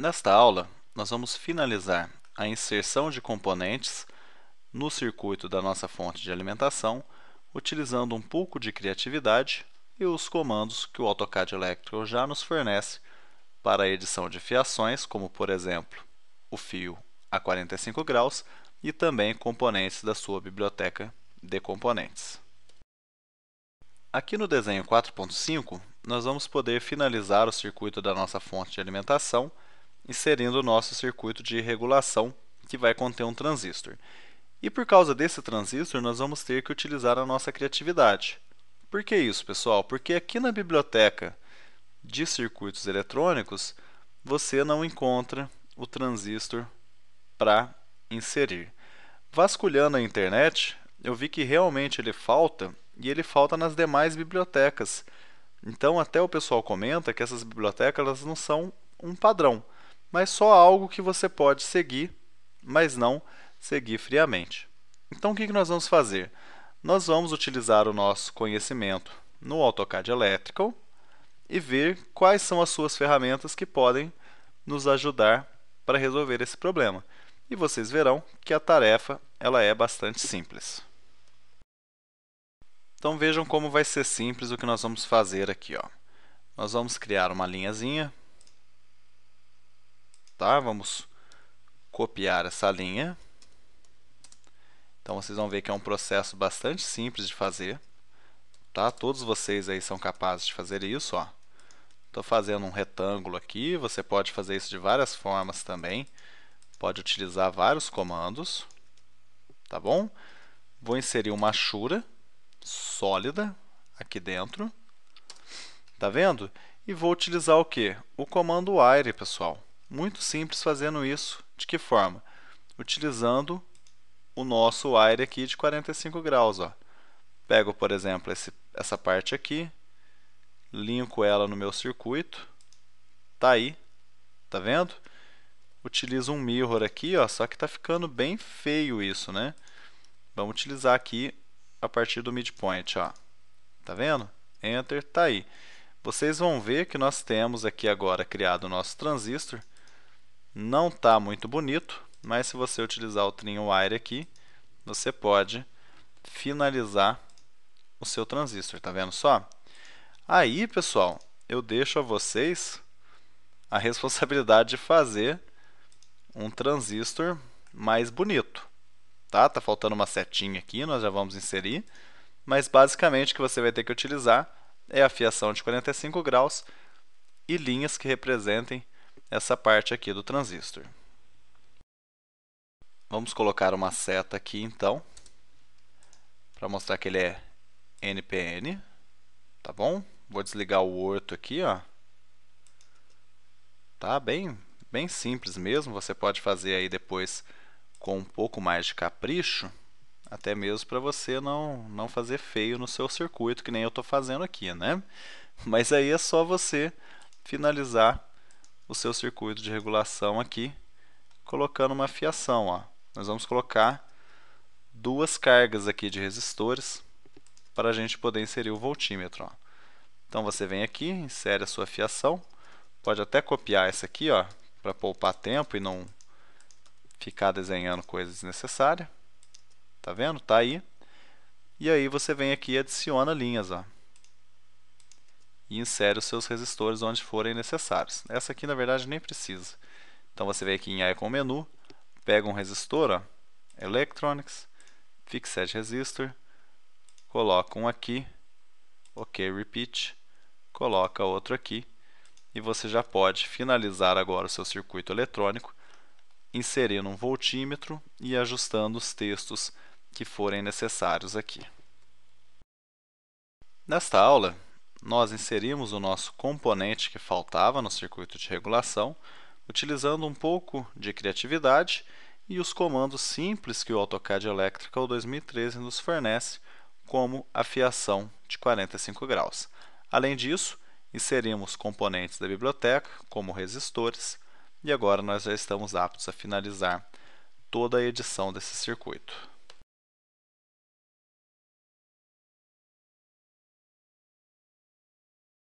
Nesta aula, nós vamos finalizar a inserção de componentes no circuito da nossa fonte de alimentação, utilizando um pouco de criatividade e os comandos que o AutoCAD Electrical já nos fornece para a edição de fiações, como por exemplo o fio a 45 graus e também componentes da sua biblioteca de componentes. Aqui no desenho 4.5, nós vamos poder finalizar o circuito da nossa fonte de alimentação inserindo o nosso circuito de regulação, que vai conter um transistor. E por causa desse transistor, nós vamos ter que utilizar a nossa criatividade. Por que isso, pessoal? Porque aqui na biblioteca de circuitos eletrônicos, você não encontra o transistor para inserir. Vasculhando a internet, eu vi que realmente ele falta e ele falta nas demais bibliotecas. Então, até o pessoal comenta que essas bibliotecas elas não são um padrão mas só algo que você pode seguir, mas não seguir friamente. Então, o que nós vamos fazer? Nós vamos utilizar o nosso conhecimento no AutoCAD Electrical e ver quais são as suas ferramentas que podem nos ajudar para resolver esse problema. E vocês verão que a tarefa ela é bastante simples. Então vejam como vai ser simples o que nós vamos fazer aqui. Ó. Nós vamos criar uma linhazinha tá? Vamos copiar essa linha. Então vocês vão ver que é um processo bastante simples de fazer, tá? Todos vocês aí são capazes de fazer isso, ó. Estou fazendo um retângulo aqui, você pode fazer isso de várias formas também. Pode utilizar vários comandos, tá bom? Vou inserir uma chura sólida aqui dentro, tá vendo? E vou utilizar o que? O comando wire, pessoal. Muito simples fazendo isso. De que forma? Utilizando o nosso wire aqui de 45 graus. Ó. Pego, por exemplo, esse, essa parte aqui, linko ela no meu circuito, tá aí, tá vendo? Utilizo um mirror aqui, ó, só que está ficando bem feio isso, né? Vamos utilizar aqui a partir do midpoint, ó. Tá vendo? Enter, tá aí. Vocês vão ver que nós temos aqui agora criado o nosso transistor não está muito bonito, mas se você utilizar o trim wire aqui, você pode finalizar o seu transistor, tá vendo só? Aí, pessoal, eu deixo a vocês a responsabilidade de fazer um transistor mais bonito. Tá? tá faltando uma setinha aqui, nós já vamos inserir. Mas basicamente o que você vai ter que utilizar é a fiação de 45 graus e linhas que representem essa parte aqui do transistor. Vamos colocar uma seta aqui então, para mostrar que ele é NPN, tá bom? Vou desligar o orto aqui, ó. Tá bem, bem simples mesmo, você pode fazer aí depois com um pouco mais de capricho, até mesmo para você não, não fazer feio no seu circuito, que nem eu estou fazendo aqui, né? Mas aí é só você finalizar o seu circuito de regulação aqui, colocando uma fiação. Ó. Nós vamos colocar duas cargas aqui de resistores para a gente poder inserir o voltímetro. Ó. Então você vem aqui, insere a sua fiação, pode até copiar essa aqui para poupar tempo e não ficar desenhando coisa desnecessária. Tá vendo? Tá aí. E aí você vem aqui e adiciona linhas. Ó e insere os seus resistores onde forem necessários. Essa aqui, na verdade, nem precisa. Então você vem aqui em Icon Menu, pega um resistor, ó, Electronics, Fixed Resistor, coloca um aqui, OK Repeat, coloca outro aqui e você já pode finalizar agora o seu circuito eletrônico inserindo um voltímetro e ajustando os textos que forem necessários aqui. Nesta aula, nós inserimos o nosso componente que faltava no circuito de regulação, utilizando um pouco de criatividade e os comandos simples que o AutoCAD Electrical 2013 nos fornece, como a fiação de 45 graus. Além disso, inserimos componentes da biblioteca, como resistores, e agora nós já estamos aptos a finalizar toda a edição desse circuito.